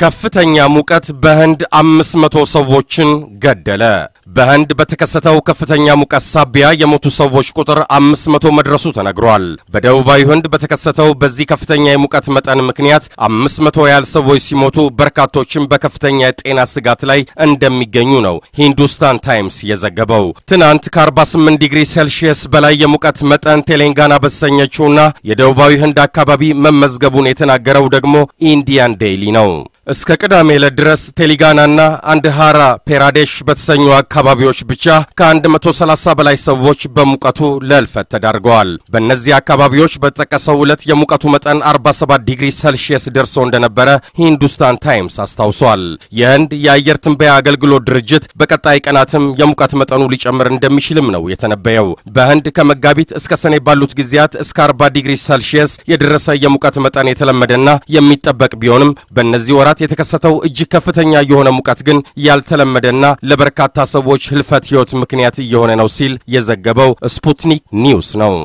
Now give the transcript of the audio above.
ከፍተኛ ሙቀት በህንድ 500 ሰዎችን ገደለ። በህንድ በተከሰተው ከፍተኛ ሙቀት ሳቢያ የሞቱ ሰዎች ቁጥር 500 መድረሱ ተነግሯል። በደቡባዊ ህንድ በተከሰተው በዚህ ከፍተኛ የሙቀት መጠን ምክንያት 500 ያህል ሰዎች ሲሞቱ በርካቶችም በከፍተኛ የጤና ስጋት ላይ እንደሚገኙ ነው ሂንዱስታን ታይምስ የዘገበው። ትናንት ከ48 ዲግሪ ሴልሺየስ በላይ የሙቀት መጠን ቴሌንጋና በተሰኘችውና የደቡባዊ ህንድ አካባቢ መመዝገቡን የተናገረው ደግሞ ኢንዲያን ዴይሊ ነው። እስከ ቅዳሜ ዕለት ድረስ ቴሊጋናና አንድ ሃራ ፔራዴሽ በተሰኙ አካባቢዎች ብቻ ከ130 በላይ ሰዎች በሙቀቱ ለእልፈት ተዳርገዋል። በእነዚህ አካባቢዎች በተጠቀሰው ዕለት የሙቀቱ መጠን 47 ዲግሪ ሰልሺየስ ደርሶ እንደነበረ ሂንዱስታን ታይምስ አስታውሷል። የህንድ የአየር ትንበያ አገልግሎት ድርጅት በቀጣይ ቀናትም የሙቀት መጠኑ ሊጨምር እንደሚችልም ነው የተነበየው። በህንድ ከመጋቢት እስከ ሰኔ ባሉት ጊዜያት እስከ 40 ዲግሪ ሰልሺየስ የደረሰ የሙቀት መጠን የተለመደና የሚጠበቅ ቢሆንም በእነዚህ ወራት ቀናት የተከሰተው እጅግ ከፍተኛ የሆነ ሙቀት ግን ያልተለመደና ለበርካታ ሰዎች ህልፈት ህይወት ምክንያት እየሆነ ነው ሲል የዘገበው ስፑትኒክ ኒውስ ነው።